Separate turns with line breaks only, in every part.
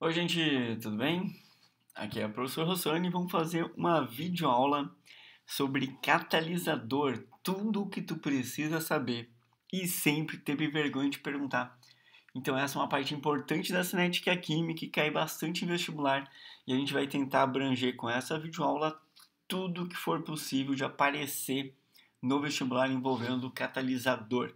Oi, gente, tudo bem? Aqui é o Professor Rossane e vamos fazer uma videoaula sobre catalisador, tudo o que tu precisa saber e sempre teve vergonha de perguntar. Então essa é uma parte importante da cinética química que cai bastante em vestibular e a gente vai tentar abranger com essa videoaula tudo o que for possível de aparecer no vestibular envolvendo o catalisador.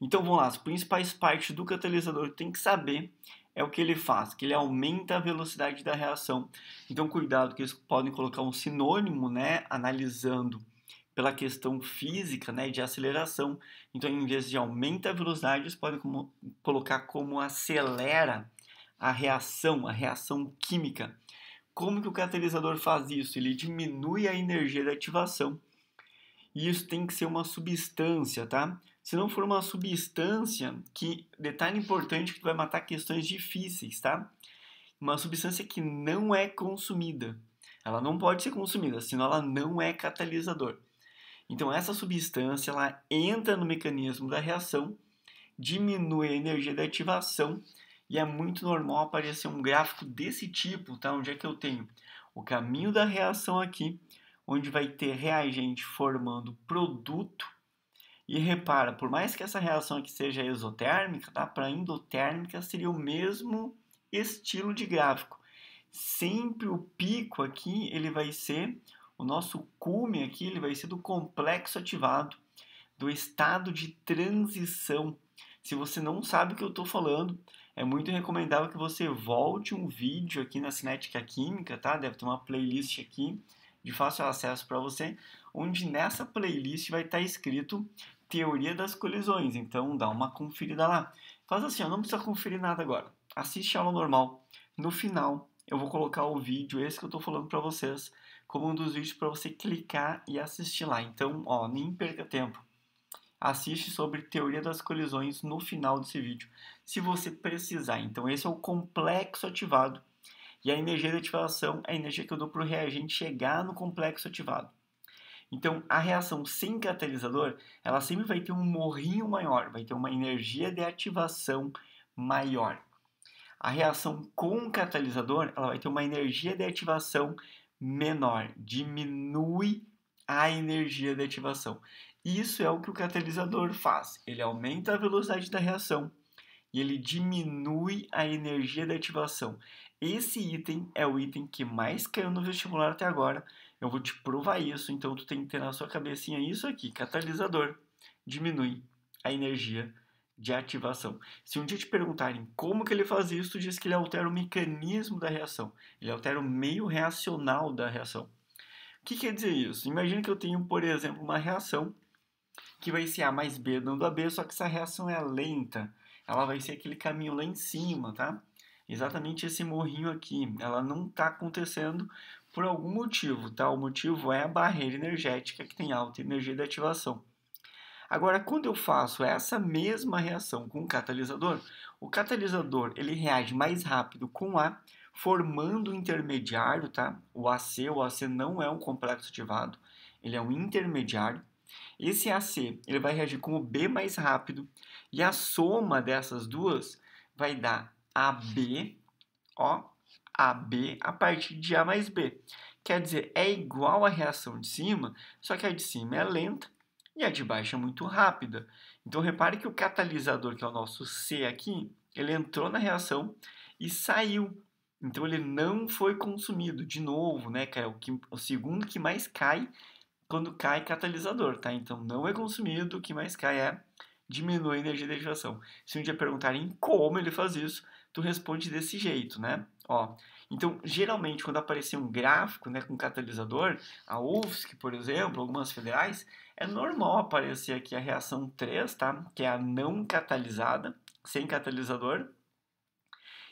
Então vamos lá, as principais partes do catalisador que tem que saber é o que ele faz, que ele aumenta a velocidade da reação. Então, cuidado que eles podem colocar um sinônimo, né, analisando pela questão física, né, de aceleração. Então, em vez de aumenta a velocidade, eles podem como, colocar como acelera a reação, a reação química. Como que o catalisador faz isso? Ele diminui a energia da ativação. E isso tem que ser uma substância, tá? se não for uma substância que. Detalhe importante que tu vai matar questões difíceis, tá? Uma substância que não é consumida. Ela não pode ser consumida, senão ela não é catalisador. Então essa substância ela entra no mecanismo da reação, diminui a energia da ativação e é muito normal aparecer um gráfico desse tipo, tá? Onde é que eu tenho o caminho da reação aqui, onde vai ter reagente formando produto e repara, por mais que essa reação aqui seja exotérmica, tá? para endotérmica seria o mesmo estilo de gráfico. Sempre o pico aqui, ele vai ser, o nosso cume aqui, ele vai ser do complexo ativado, do estado de transição. Se você não sabe o que eu estou falando, é muito recomendável que você volte um vídeo aqui na Cinética Química, tá? Deve ter uma playlist aqui de fácil acesso para você, onde nessa playlist vai estar tá escrito Teoria das Colisões. Então dá uma conferida lá. Faz assim, ó, não precisa conferir nada agora. Assiste a aula normal. No final, eu vou colocar o vídeo, esse que eu estou falando para vocês, como um dos vídeos para você clicar e assistir lá. Então, ó, nem perca tempo. Assiste sobre teoria das colisões no final desse vídeo, se você precisar. Então, esse é o complexo ativado. E a energia de ativação é a energia que eu dou para o reagente chegar no complexo ativado. Então, a reação sem catalisador, ela sempre vai ter um morrinho maior, vai ter uma energia de ativação maior. A reação com catalisador, ela vai ter uma energia de ativação menor, diminui a energia de ativação. Isso é o que o catalisador faz. Ele aumenta a velocidade da reação e ele diminui a energia de ativação. Esse item é o item que mais caiu no vestibular até agora eu vou te provar isso, então tu tem que ter na sua cabecinha isso aqui, catalisador. Diminui a energia de ativação. Se um dia te perguntarem como que ele faz isso, tu diz que ele altera o mecanismo da reação. Ele altera o meio reacional da reação. O que quer dizer isso? Imagina que eu tenho, por exemplo, uma reação que vai ser A mais B dando a B, só que essa reação é lenta. Ela vai ser aquele caminho lá em cima, tá? Exatamente esse morrinho aqui. Ela não está acontecendo por algum motivo, tá? O motivo é a barreira energética que tem alta energia de ativação. Agora, quando eu faço essa mesma reação com o catalisador, o catalisador ele reage mais rápido com A, formando o intermediário, tá? O AC, o AC não é um complexo ativado, ele é um intermediário. Esse AC ele vai reagir com o B mais rápido e a soma dessas duas vai dar AB, ó, AB a partir de A mais B. Quer dizer, é igual à reação de cima, só que a de cima é lenta e a de baixo é muito rápida. Então repare que o catalisador, que é o nosso C aqui, ele entrou na reação e saiu. Então ele não foi consumido de novo, né? Que é o, que, o segundo que mais cai quando cai catalisador, tá? Então não é consumido, o que mais cai é diminui a energia da derivação. Se um dia perguntarem como ele faz isso, tu responde desse jeito, né? Ó, então, geralmente, quando aparecer um gráfico né, com catalisador, a UFSC, por exemplo, algumas federais, é normal aparecer aqui a reação 3, tá? que é a não catalisada, sem catalisador.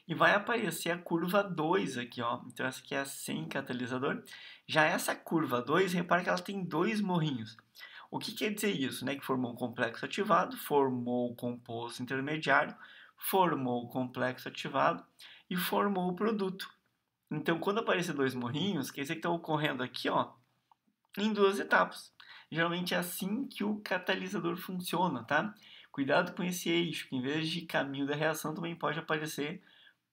E vai aparecer a curva 2 aqui, ó. Então, essa aqui é a sem catalisador. Já essa curva 2, repara que ela tem dois morrinhos. O que quer dizer isso? Né? Que formou um complexo ativado, formou o composto intermediário, formou o complexo ativado e formou o produto. Então, quando aparecer dois morrinhos, quer dizer que estão ocorrendo aqui ó, em duas etapas. Geralmente é assim que o catalisador funciona, tá? Cuidado com esse eixo, que em vez de caminho da reação, também pode aparecer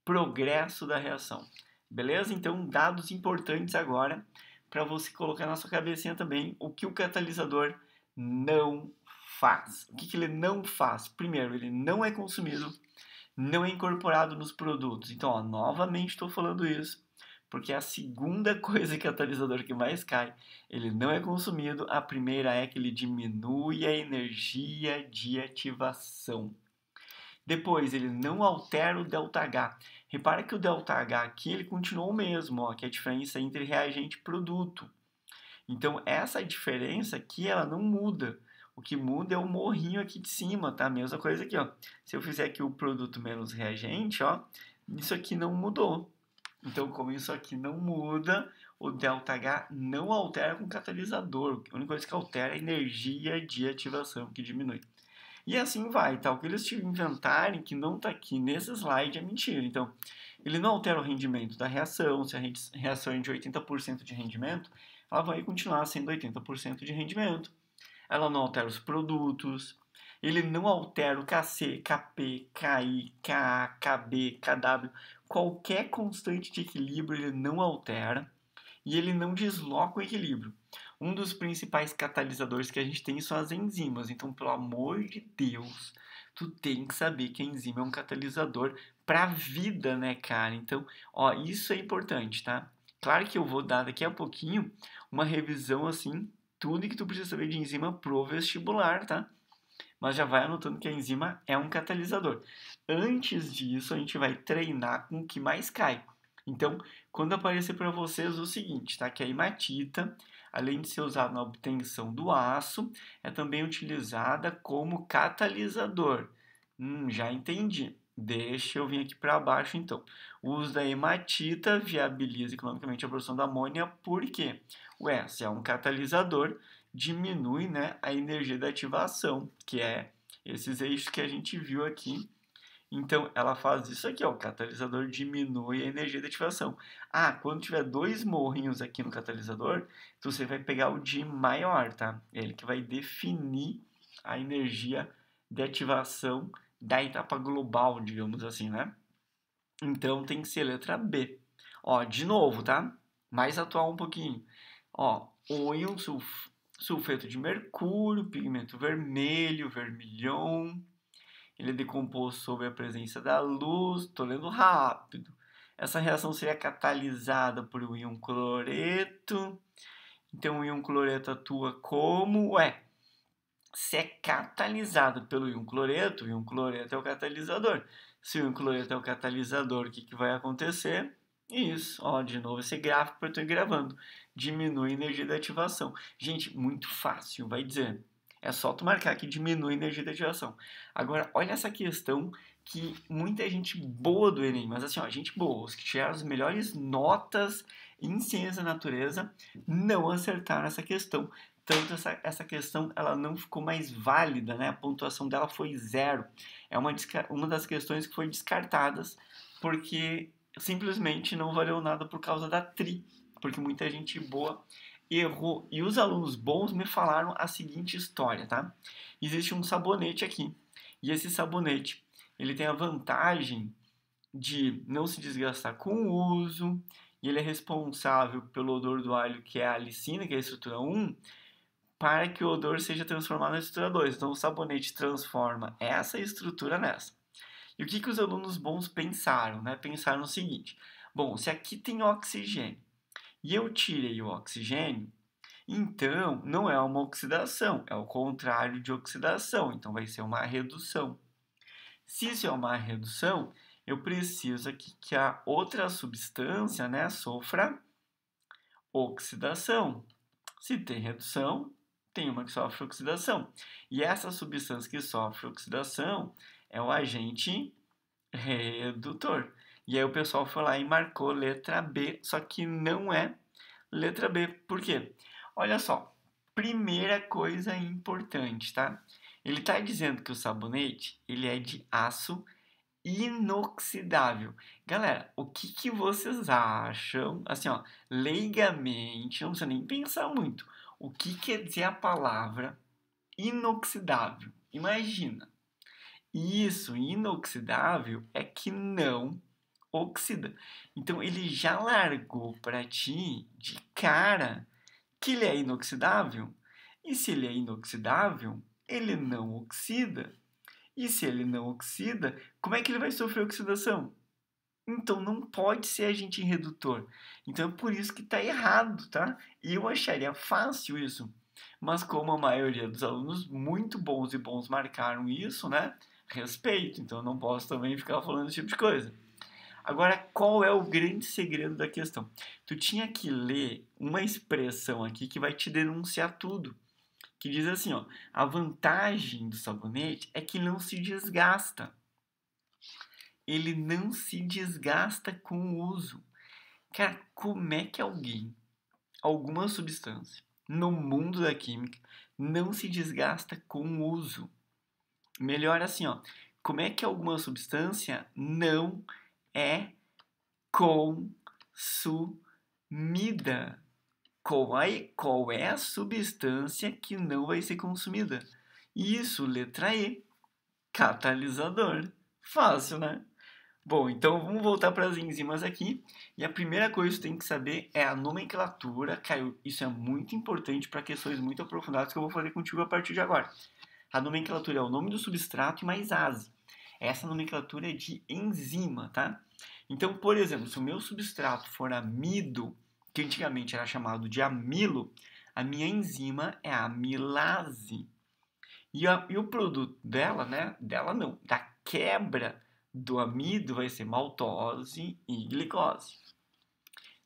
progresso da reação. Beleza? Então, dados importantes agora para você colocar na sua cabecinha também o que o catalisador não faz. O que, que ele não faz? Primeiro, ele não é consumido, não é incorporado nos produtos. Então, ó, novamente estou falando isso, porque a segunda coisa que o é catalisador que mais cai, ele não é consumido. A primeira é que ele diminui a energia de ativação. Depois, ele não altera o ΔH. Repara que o ΔH aqui ele continuou o mesmo, ó, que é a diferença entre reagente e produto. Então essa diferença aqui ela não muda. O que muda é o morrinho aqui de cima, tá? Mesma coisa aqui, ó. Se eu fizer aqui o produto menos reagente, ó, isso aqui não mudou. Então, como isso aqui não muda, o ΔH não altera com catalisador. A única coisa que altera é a energia de ativação, que diminui. E assim vai, tá? O que eles inventarem que não está aqui nesse slide é mentira. Então, ele não altera o rendimento da reação. Se a reação é de 80% de rendimento, ela vai continuar sendo 80% de rendimento. Ela não altera os produtos, ele não altera o KC, KP, KI, KA, KB, KW, qualquer constante de equilíbrio ele não altera e ele não desloca o equilíbrio. Um dos principais catalisadores que a gente tem são as enzimas, então pelo amor de Deus, tu tem que saber que a enzima é um catalisador para a vida, né, cara? Então, ó, isso é importante, tá? Claro que eu vou dar daqui a pouquinho uma revisão assim, tudo que tu precisa saber de enzima pro vestibular, tá? Mas já vai anotando que a enzima é um catalisador. Antes disso, a gente vai treinar com o que mais cai. Então, quando aparecer para vocês o seguinte, tá? Que a hematita, além de ser usada na obtenção do aço, é também utilizada como catalisador. Hum, já entendi. Deixa eu vir aqui para baixo então. O uso da hematita viabiliza economicamente a produção da amônia, por quê? Ué, se é um catalisador, diminui né, a energia da ativação, que é esses eixos que a gente viu aqui. Então, ela faz isso aqui, ó, o catalisador diminui a energia da ativação. Ah, quando tiver dois morrinhos aqui no catalisador, então você vai pegar o de maior, tá? Ele que vai definir a energia de ativação da etapa global, digamos assim, né? Então tem que ser letra B. Ó, de novo, tá? Mais atual um pouquinho. Ó, o íon sulf sulfeto de mercúrio, pigmento vermelho, vermilhão. Ele é decomposto sob a presença da luz. Tô lendo rápido. Essa reação seria catalisada por um íon cloreto. Então, o íon cloreto atua como? Ué, se é catalisado pelo íon cloreto, o íon cloreto é o catalisador. Se o íon cloreto é o catalisador, o que, que vai acontecer? Isso, ó, de novo esse gráfico que eu estou gravando. Diminui a energia de ativação. Gente, muito fácil, vai dizer. É só tu marcar que diminui a energia de ativação. Agora, olha essa questão que muita gente boa do Enem, mas assim, ó, gente boa, os que tiraram as melhores notas em ciência da natureza, não acertaram essa questão, Portanto, essa, essa questão ela não ficou mais válida, né? A pontuação dela foi zero. É uma, uma das questões que foi descartadas porque simplesmente não valeu nada por causa da tri, porque muita gente boa errou. E os alunos bons me falaram a seguinte história, tá? Existe um sabonete aqui. E esse sabonete, ele tem a vantagem de não se desgastar com o uso, e ele é responsável pelo odor do alho, que é a alicina, que é a estrutura 1, para que o odor seja transformado na estrutura 2. Então, o sabonete transforma essa estrutura nessa. E o que, que os alunos bons pensaram? Né? Pensaram o seguinte: bom, se aqui tem oxigênio e eu tirei o oxigênio, então não é uma oxidação, é o contrário de oxidação, então vai ser uma redução. Se isso é uma redução, eu preciso aqui que a outra substância né, sofra oxidação. Se tem redução, tem uma que sofre oxidação. E essa substância que sofre oxidação é o agente redutor. E aí o pessoal foi lá e marcou letra B, só que não é letra B. Por quê? Olha só, primeira coisa importante, tá? Ele está dizendo que o sabonete ele é de aço inoxidável. Galera, o que, que vocês acham? Assim, ó, leigamente, não precisa nem pensar muito o que quer dizer a palavra inoxidável. Imagina. Isso, inoxidável, é que não oxida. Então ele já largou para ti de cara que ele é inoxidável. E se ele é inoxidável, ele não oxida. E se ele não oxida, como é que ele vai sofrer oxidação? Então não pode ser agente redutor. Então é por isso que está errado, tá? E eu acharia fácil isso. Mas como a maioria dos alunos muito bons e bons marcaram isso, né? Respeito, então não posso também ficar falando esse tipo de coisa. Agora, qual é o grande segredo da questão? Tu tinha que ler uma expressão aqui que vai te denunciar tudo. Que diz assim, ó, a vantagem do sabonete é que não se desgasta ele não se desgasta com o uso. Cara, como é que alguém, alguma substância, no mundo da química, não se desgasta com o uso? Melhor assim, ó. Como é que alguma substância não é consumida? Qual é, qual é a substância que não vai ser consumida? Isso, letra E. Catalisador. Fácil, né? Bom, então vamos voltar para as enzimas aqui. E a primeira coisa que você tem que saber é a nomenclatura, Caio. Isso é muito importante para questões muito aprofundadas que eu vou fazer contigo a partir de agora. A nomenclatura é o nome do substrato e mais ASE. Essa nomenclatura é de enzima, tá? Então, por exemplo, se o meu substrato for amido, que antigamente era chamado de amilo, a minha enzima é a amilase. E, a, e o produto dela, né? Dela não, da quebra do amido vai ser maltose e glicose.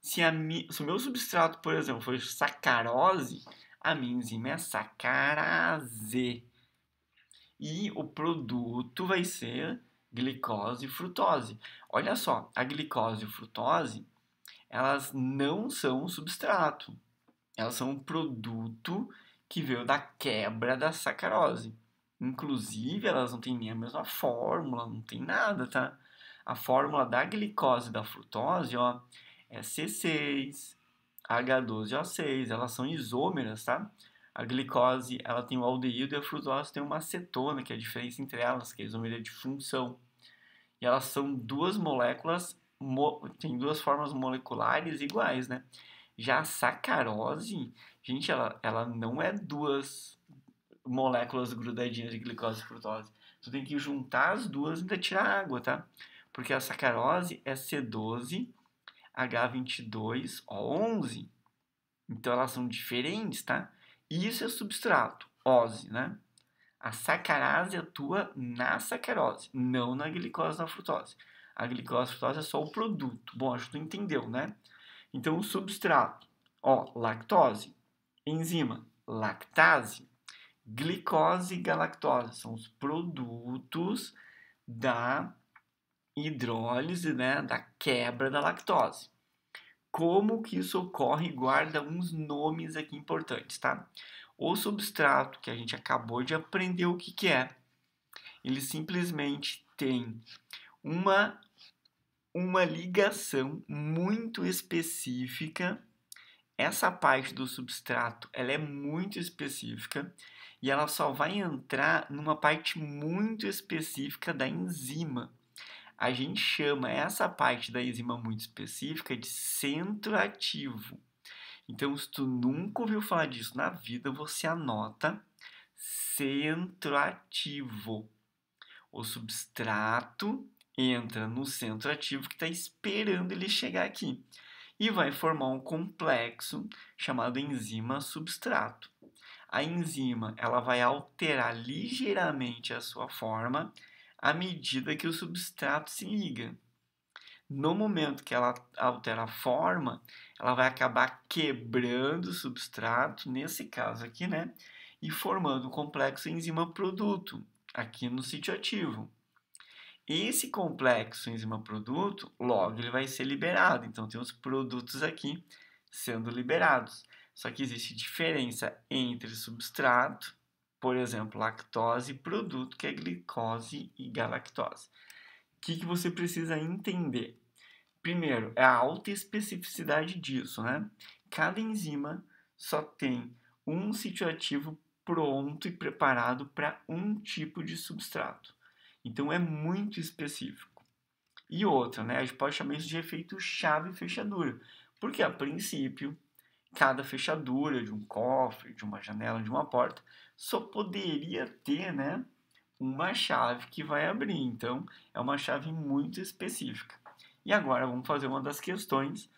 Se, a, se o meu substrato, por exemplo, for sacarose, a minha enzima é sacarase. E o produto vai ser glicose e frutose. Olha só, a glicose e frutose, elas não são um substrato. Elas são um produto que veio da quebra da sacarose. Inclusive, elas não têm nem a mesma fórmula, não tem nada, tá? A fórmula da glicose e da frutose, ó, é C6, H12O6, elas são isômeras, tá? A glicose, ela tem o aldeído e a frutose tem uma acetona, que é a diferença entre elas, que é a isomeria de função. E elas são duas moléculas, mo tem duas formas moleculares iguais, né? Já a sacarose, gente, ela, ela não é duas moléculas grudadinhas de glicose e frutose. Tu tem que juntar as duas e ainda tirar água, tá? Porque a sacarose é C12, H22O11. Então elas são diferentes, tá? E isso é substrato, ose, né? A sacarase atua na sacarose, não na glicose na frutose. A glicose e frutose é só o produto. Bom, acho que tu entendeu, né? Então, o substrato, ó, lactose, enzima, lactase, glicose e galactose, são os produtos da hidrólise, né, da quebra da lactose. Como que isso ocorre? Guarda uns nomes aqui importantes, tá? O substrato que a gente acabou de aprender o que, que é, ele simplesmente tem uma, uma ligação muito específica. Essa parte do substrato ela é muito específica e ela só vai entrar numa parte muito específica da enzima. A gente chama essa parte da enzima muito específica de centro ativo. Então, se tu nunca ouviu falar disso na vida, você anota centro ativo. O substrato entra no centro ativo que está esperando ele chegar aqui e vai formar um complexo chamado enzima substrato a enzima ela vai alterar ligeiramente a sua forma à medida que o substrato se liga. No momento que ela altera a forma, ela vai acabar quebrando o substrato, nesse caso aqui, né? E formando o complexo enzima-produto, aqui no sítio ativo. Esse complexo enzima-produto, logo ele vai ser liberado. Então, tem os produtos aqui sendo liberados. Só que existe diferença entre substrato, por exemplo, lactose, e produto, que é glicose e galactose. O que, que você precisa entender? Primeiro, é a alta especificidade disso, né? Cada enzima só tem um sítio pronto e preparado para um tipo de substrato. Então é muito específico. E outra, né? A gente pode chamar isso de efeito chave fechadura, porque a princípio cada fechadura de um cofre, de uma janela, de uma porta, só poderia ter, né, uma chave que vai abrir. Então, é uma chave muito específica. E agora vamos fazer uma das questões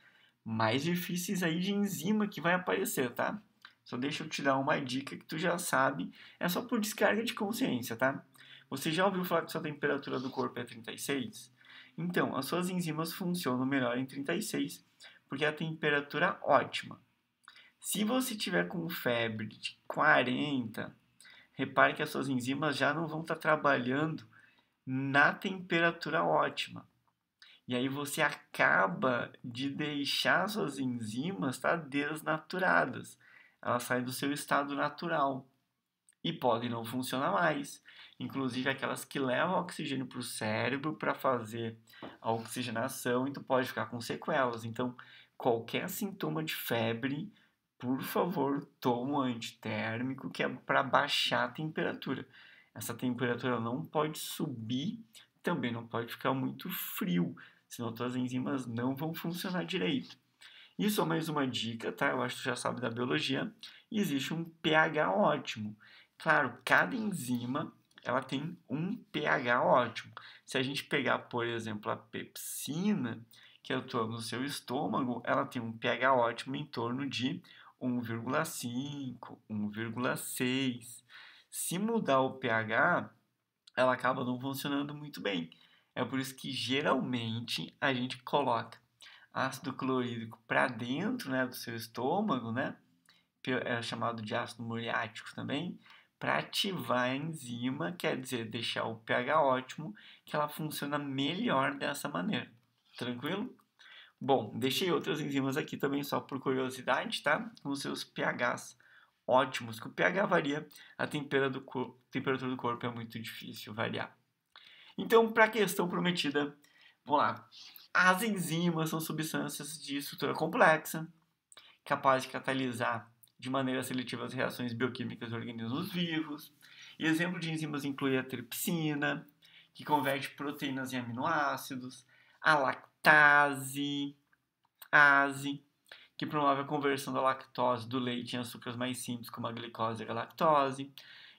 mais difíceis aí de enzima que vai aparecer, tá? Só deixa eu te dar uma dica que tu já sabe, é só por descarga de consciência, tá? Você já ouviu falar que sua temperatura do corpo é 36? Então, as suas enzimas funcionam melhor em 36, porque é a temperatura ótima. Se você tiver com febre de 40, repare que as suas enzimas já não vão estar tá trabalhando na temperatura ótima. E aí você acaba de deixar suas enzimas tá, desnaturadas. Elas saem do seu estado natural e podem não funcionar mais. Inclusive aquelas que levam oxigênio para o cérebro para fazer a oxigenação, então pode ficar com sequelas. Então, qualquer sintoma de febre por favor, toma um antitérmico que é para baixar a temperatura. Essa temperatura não pode subir, também não pode ficar muito frio, senão tuas enzimas não vão funcionar direito. Isso é mais uma dica, tá? Eu acho que tu já sabe da biologia. existe um pH ótimo. Claro, cada enzima ela tem um pH ótimo. Se a gente pegar, por exemplo, a pepsina, que atua no seu estômago, ela tem um pH ótimo em torno de 1,5, 1,6. Se mudar o pH, ela acaba não funcionando muito bem. É por isso que geralmente a gente coloca ácido clorídrico para dentro né, do seu estômago, né, é chamado de ácido muriático também, para ativar a enzima, quer dizer, deixar o pH ótimo, que ela funciona melhor dessa maneira. Tranquilo? Bom, deixei outras enzimas aqui também só por curiosidade, tá? Com seus pHs ótimos, que o pH varia, a temperatura do, corpo, temperatura do corpo é muito difícil variar. Então, para a questão prometida, vamos lá. As enzimas são substâncias de estrutura complexa, capazes de catalisar de maneira seletiva as reações bioquímicas de organismos vivos. E exemplo de enzimas inclui a tripsina, que converte proteínas em aminoácidos, a lactose, lactase, ASE, que promove a conversão da lactose do leite em açúcares mais simples, como a glicose e a lactose.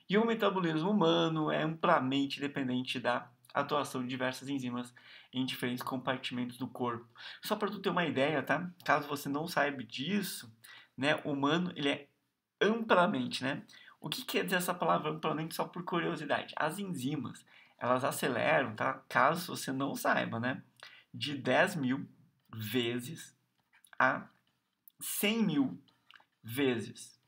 E o metabolismo humano é amplamente dependente da atuação de diversas enzimas em diferentes compartimentos do corpo. Só para tu ter uma ideia, tá? Caso você não saiba disso, né, o humano ele é amplamente, né? O que quer dizer essa palavra amplamente só por curiosidade? As enzimas, elas aceleram, tá? Caso você não saiba, né? de 10 mil vezes a 100 mil vezes.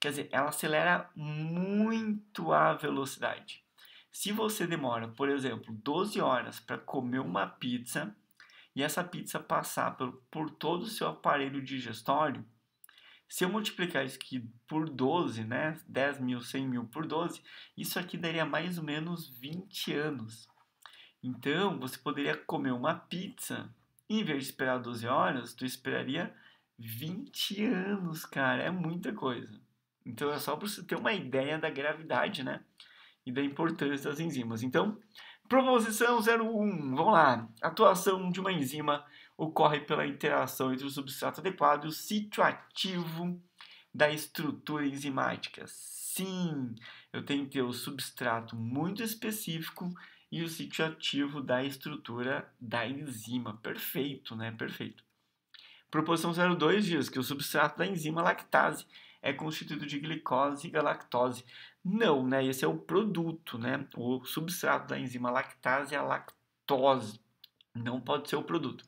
Quer dizer, ela acelera muito a velocidade. Se você demora, por exemplo, 12 horas para comer uma pizza e essa pizza passar por, por todo o seu aparelho digestório, se eu multiplicar isso aqui por 12, né? 10 mil, 100 mil por 12, isso aqui daria mais ou menos 20 anos. Então, você poderia comer uma pizza, em vez de esperar 12 horas, tu esperaria 20 anos, cara, é muita coisa. Então é só para você ter uma ideia da gravidade, né? E da importância das enzimas. Então, proposição 01, vamos lá. Atuação de uma enzima ocorre pela interação entre o substrato adequado e o sítio ativo da estrutura enzimática. Sim, eu tenho que ter o substrato muito específico e o sítio ativo da estrutura da enzima. Perfeito, né? Perfeito. Proposição 02 diz que o substrato da enzima lactase é constituído de glicose e galactose. Não, né? Esse é o produto, né? O substrato da enzima lactase é a lactose. Não pode ser o produto.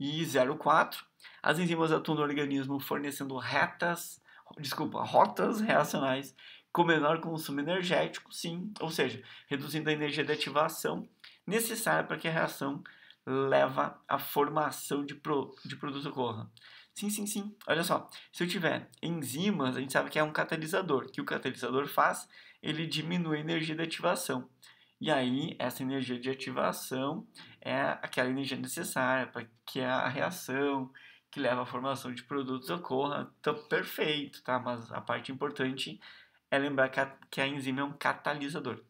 E 04, as enzimas atuam no organismo fornecendo retas, desculpa, rotas reacionais com menor consumo energético, sim, ou seja, reduzindo a energia de ativação necessária para que a reação leva à formação de, pro, de produto ocorra. Sim, sim, sim. Olha só, se eu tiver enzimas, a gente sabe que é um catalisador. O que o catalisador faz? Ele diminui a energia de ativação. E aí, essa energia de ativação é aquela energia necessária para que a reação que leva à formação de produtos ocorra. Então, perfeito, tá? Mas a parte importante é lembrar que a, que a enzima é um catalisador.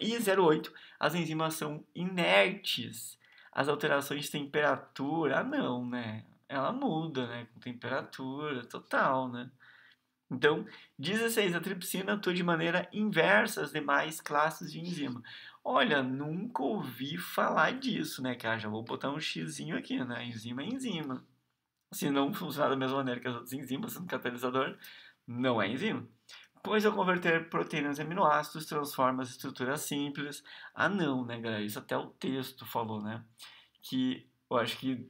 E 08, as enzimas são inertes. As alterações de temperatura, ah, não, né? Ela muda, né? Com temperatura, total, né? Então, 16, a tripsina atua de maneira inversa às demais classes de enzima. Olha, nunca ouvi falar disso, né, cara? Ah, já vou botar um xizinho aqui, né? Enzima é enzima. Se não funcionar da mesma maneira que as outras enzimas, sendo catalisador, não é enzima pois ao converter proteínas em aminoácidos transforma as estruturas simples. Ah, não, né, galera? Isso até o texto falou, né? Que eu acho que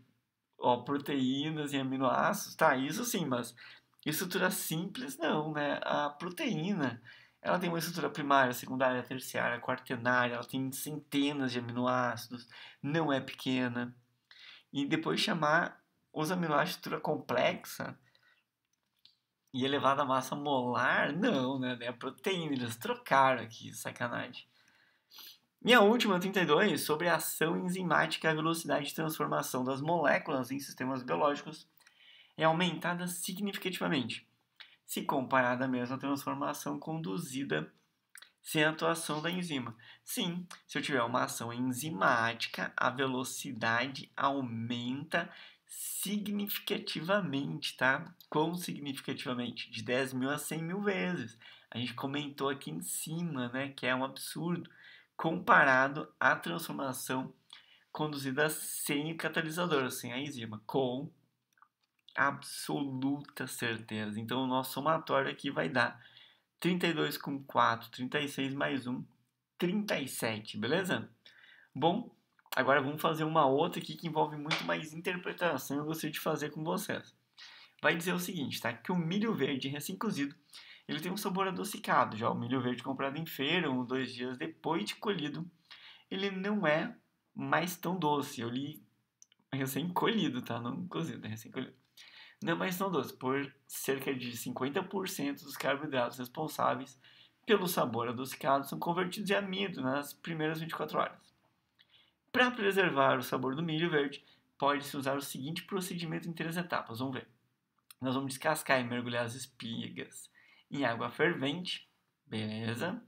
ó, proteínas e aminoácidos, tá, isso sim, mas estrutura simples não, né? A proteína, ela tem uma estrutura primária, secundária, terciária, quartenária, ela tem centenas de aminoácidos, não é pequena. E depois chamar os aminoácidos de estrutura complexa e elevada é massa molar? Não, né? É proteína, eles trocaram aqui, sacanagem. Minha última, 32, sobre a ação enzimática, a velocidade de transformação das moléculas em sistemas biológicos é aumentada significativamente, se comparada à mesma transformação conduzida sem a atuação da enzima. Sim, se eu tiver uma ação enzimática, a velocidade aumenta significativamente, tá? Quão significativamente? De 10 mil a 100 mil vezes. A gente comentou aqui em cima, né, que é um absurdo comparado à transformação conduzida sem o catalisador, sem a enzima, com absoluta certeza. Então, o nosso somatório aqui vai dar 32 com 4, 36 mais 1, 37, beleza? Bom, Agora vamos fazer uma outra aqui que envolve muito mais interpretação. e Eu gostaria de fazer com vocês. Vai dizer o seguinte, tá? Que o milho verde recém-cozido ele tem um sabor adocicado. Já o milho verde comprado em feira, um ou dois dias depois de colhido, ele não é mais tão doce. Eu li recém-colhido, tá? Não cozido, é recém-colhido. Não é mais tão doce, por cerca de 50% dos carboidratos responsáveis pelo sabor adocicado são convertidos em amido nas primeiras 24 horas. Para preservar o sabor do milho verde, pode-se usar o seguinte procedimento em três etapas. Vamos ver. Nós vamos descascar e mergulhar as espigas em água fervente, beleza?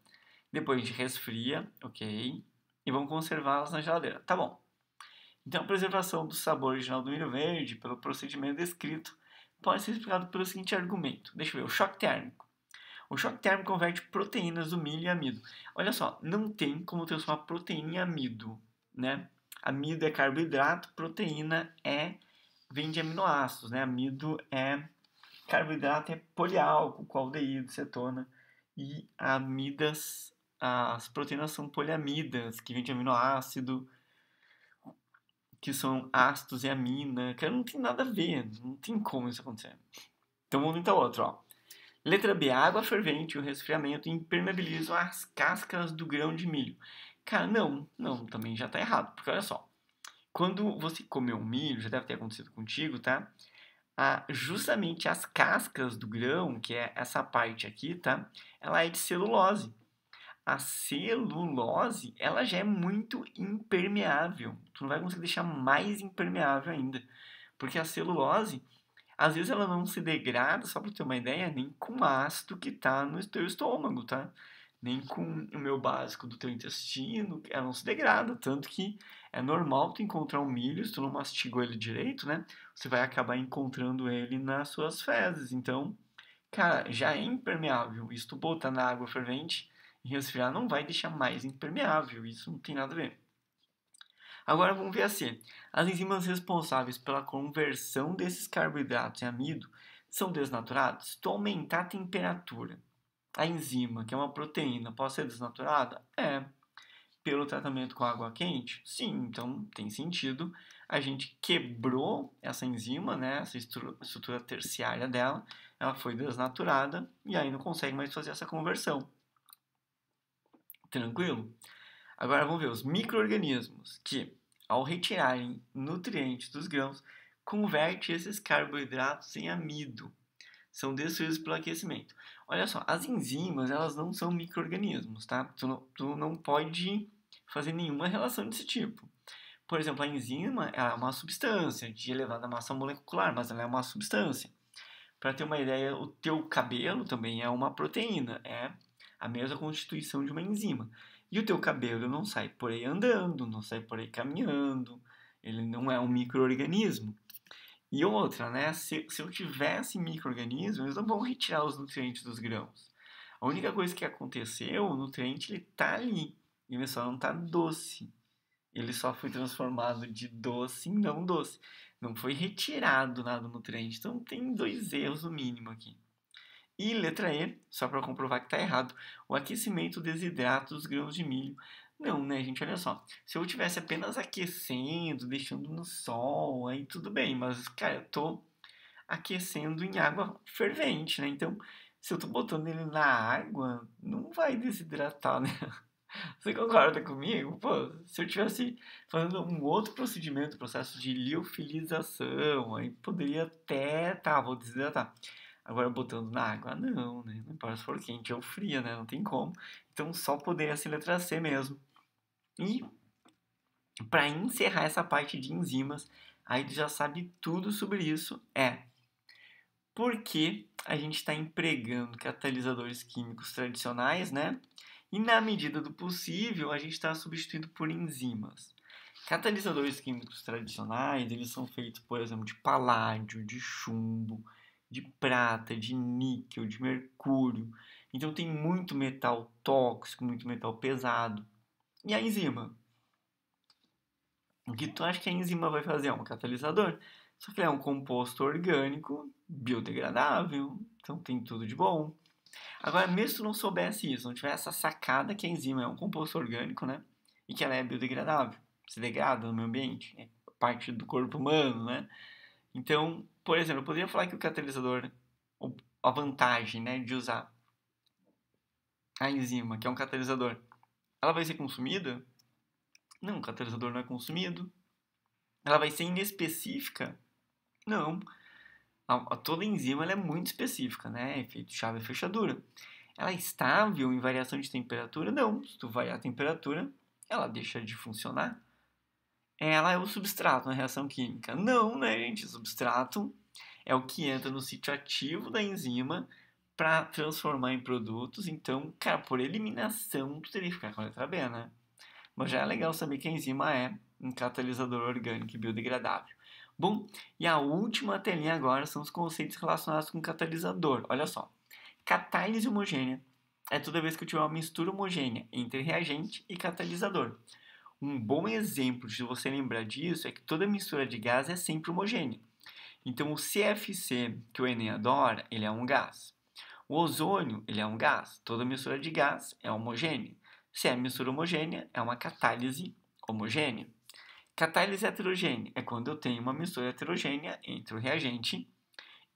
Depois a gente resfria, ok? E vamos conservá-las na geladeira, tá bom? Então, a preservação do sabor original do milho verde, pelo procedimento descrito, pode ser explicado pelo seguinte argumento. Deixa eu ver, o choque térmico. O choque térmico converte proteínas do milho em amido. Olha só, não tem como transformar proteína em amido né? Amido é carboidrato, proteína é vem de aminoácidos, né? Amido é carboidrato é poliálcool, com aldeído, cetona e amidas, as proteínas são poliamidas, que vem de aminoácido, que são ácidos e amina, que não tem nada a ver, não tem como isso acontecer. Então vamos então outro, ó. Letra B, água fervente e o resfriamento impermeabilizam as cascas do grão de milho. Cara, não, não, também já tá errado, porque olha só. Quando você comeu milho, já deve ter acontecido contigo, tá? Ah, justamente as cascas do grão, que é essa parte aqui, tá? Ela é de celulose. A celulose, ela já é muito impermeável. Tu não vai conseguir deixar mais impermeável ainda. Porque a celulose, às vezes ela não se degrada, só para ter uma ideia, nem com o ácido que tá no teu estômago, tá? nem com o meu básico do teu intestino, ela não se degrada, tanto que é normal tu encontrar um milho, se tu não mastigou ele direito, né? Você vai acabar encontrando ele nas suas fezes. Então, cara, já é impermeável. Isso tu botar na água fervente e resfriar não vai deixar mais impermeável. Isso não tem nada a ver. Agora vamos ver assim. As enzimas responsáveis pela conversão desses carboidratos em amido são desnaturadas se tu aumentar a temperatura a enzima, que é uma proteína, pode ser desnaturada? É. Pelo tratamento com água quente? Sim, então tem sentido. A gente quebrou essa enzima, né, essa estrutura terciária dela, ela foi desnaturada e aí não consegue mais fazer essa conversão. Tranquilo? Agora vamos ver os micro-organismos que, ao retirarem nutrientes dos grãos, converte esses carboidratos em amido são destruídos pelo aquecimento. Olha só, as enzimas, elas não são micro-organismos, tá? Tu não, tu não pode fazer nenhuma relação desse tipo. Por exemplo, a enzima é uma substância de elevada massa molecular, mas ela é uma substância. Para ter uma ideia, o teu cabelo também é uma proteína, é a mesma constituição de uma enzima. E o teu cabelo não sai por aí andando, não sai por aí caminhando, ele não é um microorganismo. E outra, né? Se, se eu tivesse micro-organismos, eles não vão retirar os nutrientes dos grãos. A única coisa que aconteceu, o nutriente ele tá ali, ele só não está doce. Ele só foi transformado de doce em não doce. Não foi retirado nada do nutriente. Então tem dois erros no mínimo aqui. E letra E, só para comprovar que está errado, o aquecimento desidrata os grãos de milho não, né, gente? Olha só. Se eu tivesse apenas aquecendo, deixando no sol, aí tudo bem, mas, cara, eu tô aquecendo em água fervente, né? Então, se eu tô botando ele na água, não vai desidratar, né? Você concorda comigo? Pô, se eu tivesse fazendo um outro procedimento, processo de liofilização, aí poderia até, tá, vou desidratar. Agora, botando na água, não, né? Não importa se for quente é ou fria, né? Não tem como. Então, só poderia ser letra C mesmo. E para encerrar essa parte de enzimas, aí tu já sabe tudo sobre isso, é por que a gente está empregando catalisadores químicos tradicionais, né? E na medida do possível, a gente está substituindo por enzimas. Catalisadores químicos tradicionais, eles são feitos, por exemplo, de paládio, de chumbo, de prata, de níquel, de mercúrio. Então tem muito metal tóxico, muito metal pesado.
E a enzima?
O que tu acha que a enzima vai fazer? É um catalisador. Só que ele é um composto orgânico, biodegradável, então tem tudo de bom. Agora, mesmo se tu não soubesse isso, não tivesse essa sacada que a enzima é um composto orgânico, né? E que ela é biodegradável, se degrada no meio ambiente, é parte do corpo humano, né? Então, por exemplo, eu poderia falar que o catalisador, a vantagem né, de usar a enzima, que é um catalisador, ela vai ser consumida? Não, o catalisador não é consumido. Ela vai ser inespecífica? Não. A, a toda enzima é muito específica, né? Efeito chave e é fechadura. Ela é estável em variação de temperatura? Não. Se tu variar a temperatura, ela deixa de funcionar. Ela é o substrato na é reação química? Não, né, gente? substrato é o que entra no sítio ativo da enzima para transformar em produtos. Então, cara, por eliminação, tu teria que ficar com a letra B, né? Mas já é legal saber que a enzima é um catalisador orgânico e biodegradável. Bom, e a última telinha agora são os conceitos relacionados com catalisador. Olha só. Catálise homogênea é toda vez que eu tiver uma mistura homogênea entre reagente e catalisador. Um bom exemplo de você lembrar disso é que toda mistura de gás é sempre homogênea. Então, o CFC, que o Enem adora, ele é um gás. O ozônio, ele é um gás. Toda mistura de gás é homogênea. Se é mistura homogênea, é uma catálise homogênea. Catálise heterogênea é quando eu tenho uma mistura heterogênea entre o reagente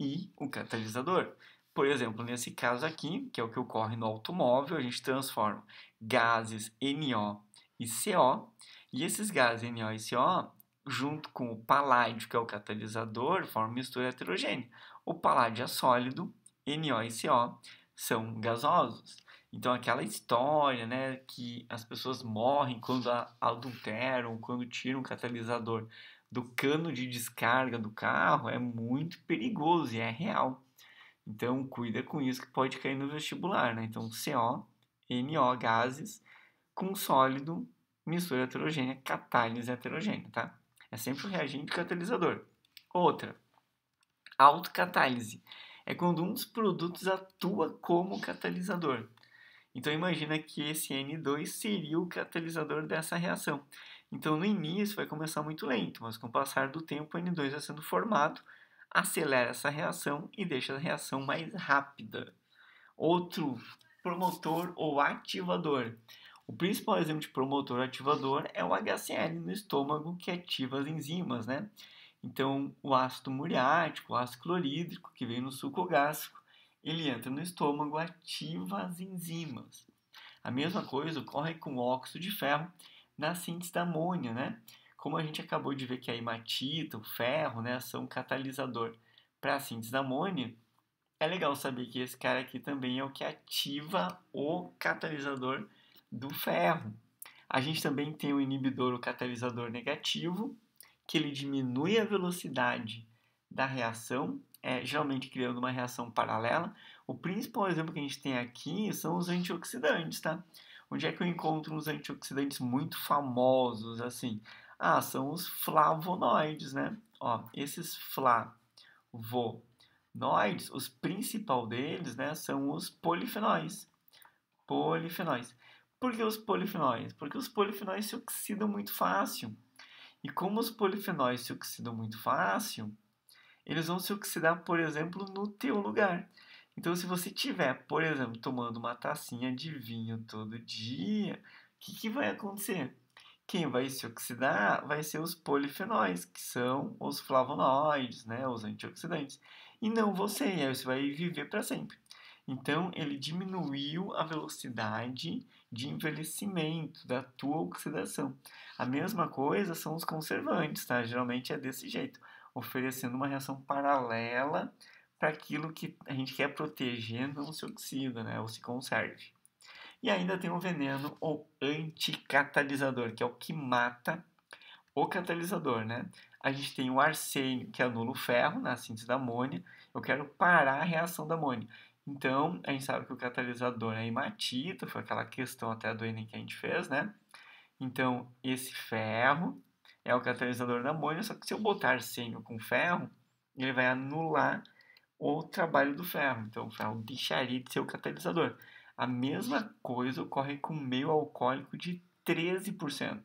e o catalisador. Por exemplo, nesse caso aqui, que é o que ocorre no automóvel, a gente transforma gases NO e CO, e esses gases NO e CO, junto com o paládio, que é o catalisador, formam mistura heterogênea. O paládio é sólido NO são gasosos. Então, aquela história né, que as pessoas morrem quando adulteram, quando tiram o catalisador do cano de descarga do carro é muito perigoso e é real. Então, cuida com isso que pode cair no vestibular. Né? Então, CO, NO, gases com sólido, mistura heterogênea, catálise heterogênea. Tá? É sempre o reagente catalisador. Outra, autocatálise. catálise é quando um dos produtos atua como catalisador. Então imagina que esse N2 seria o catalisador dessa reação. Então no início vai começar muito lento, mas com o passar do tempo o N2 vai sendo formado, acelera essa reação e deixa a reação mais rápida. Outro promotor ou ativador. O principal exemplo de promotor ativador é o HCl no estômago que ativa as enzimas, né? Então, o ácido muriático, o ácido clorídrico, que vem no suco gástrico, ele entra no estômago, ativa as enzimas. A mesma coisa ocorre com o óxido de ferro na síntese da amônia, né? Como a gente acabou de ver que a hematita, o ferro, né, são catalisador para a síntese da amônia, é legal saber que esse cara aqui também é o que ativa o catalisador do ferro. A gente também tem o inibidor, o catalisador negativo, que ele diminui a velocidade da reação, é, geralmente criando uma reação paralela. O principal exemplo que a gente tem aqui são os antioxidantes, tá? Onde é que eu encontro uns antioxidantes muito famosos, assim? Ah, são os flavonoides, né? Ó, esses flavonoides, os principal deles, né, são os polifenóis. Polifenóis. Por que os polifenóis? Porque os polifenóis se oxidam muito fácil. E como os polifenóis se oxidam muito fácil, eles vão se oxidar, por exemplo, no teu lugar. Então, se você tiver, por exemplo, tomando uma tacinha de vinho todo dia, o que, que vai acontecer? Quem vai se oxidar vai ser os polifenóis, que são os flavonoides, né, os antioxidantes, e não você. E aí você vai viver para sempre. Então, ele diminuiu a velocidade de envelhecimento da tua oxidação. A mesma coisa são os conservantes, tá? Geralmente é desse jeito, oferecendo uma reação paralela para aquilo que a gente quer proteger não se oxida, né? Ou se conserve. E ainda tem o veneno ou anticatalisador, que é o que mata o catalisador, né? A gente tem o arsênio, que anula o ferro na né? síntese da amônia. Eu quero parar a reação da amônia. Então, a gente sabe que o catalisador é né, a hematita, foi aquela questão até do Enem que a gente fez, né? Então, esse ferro é o catalisador da amônia, só que se eu botar arsênio com ferro, ele vai anular o trabalho do ferro. Então, o ferro deixaria de ser o catalisador. A mesma coisa ocorre com meio alcoólico de 13%.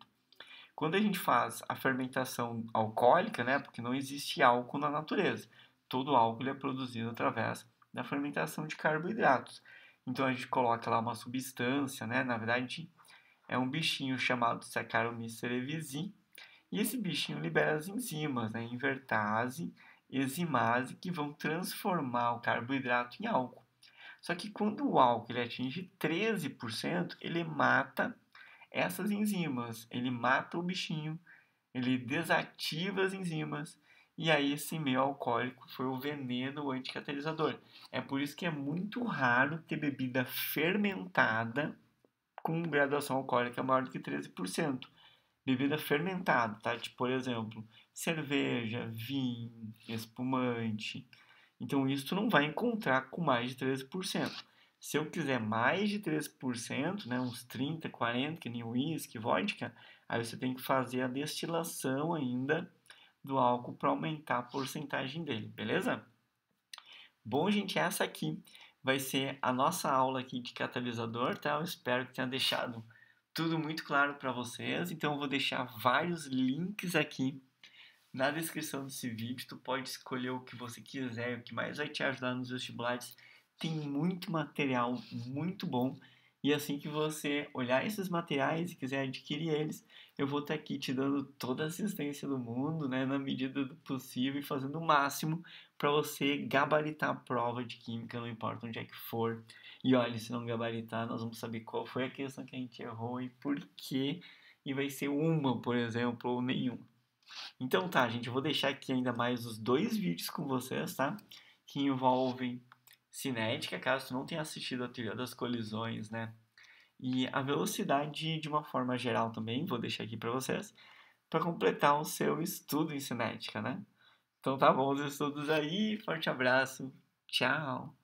Quando a gente faz a fermentação alcoólica, né? Porque não existe álcool na natureza. Todo álcool é produzido através na fermentação de carboidratos. Então a gente coloca lá uma substância, né? Na verdade, é um bichinho chamado Saccharomyces cerevisiae, e esse bichinho libera as enzimas, né? Invertase, eximase, que vão transformar o carboidrato em álcool. Só que quando o álcool ele atinge 13%, ele mata essas enzimas, ele mata o bichinho, ele desativa as enzimas e aí esse meio alcoólico foi o veneno anticatalisador É por isso que é muito raro ter bebida fermentada com graduação alcoólica maior do que 13%. Bebida fermentada, tá? Tipo, por exemplo, cerveja, vinho, espumante. Então isso não vai encontrar com mais de 13%. Se eu quiser mais de 13%, né, uns 30, 40, que nem uísque, vodka, aí você tem que fazer a destilação ainda do álcool para aumentar a porcentagem dele, beleza? Bom, gente, essa aqui vai ser a nossa aula aqui de catalisador, tá? Eu espero que tenha deixado tudo muito claro para vocês. Então eu vou deixar vários links aqui na descrição desse vídeo. Tu pode escolher o que você quiser, o que mais vai te ajudar nos vestibulares. Tem muito material muito bom e assim que você olhar esses materiais e quiser adquirir eles, eu vou estar tá aqui te dando toda a assistência do mundo, né, na medida do possível e fazendo o máximo para você gabaritar a prova de química, não importa onde é que for. E olha, se não gabaritar, nós vamos saber qual foi a questão que a gente errou e por quê. E vai ser uma, por exemplo, ou nenhuma. Então tá, gente, eu vou deixar aqui ainda mais os dois vídeos com vocês, tá? Que envolvem cinética, caso tu não tenha assistido a teoria das colisões, né? E a velocidade de uma forma geral também, vou deixar aqui para vocês, para completar o seu estudo em cinética, né? Então tá bom os estudos aí, forte abraço, tchau!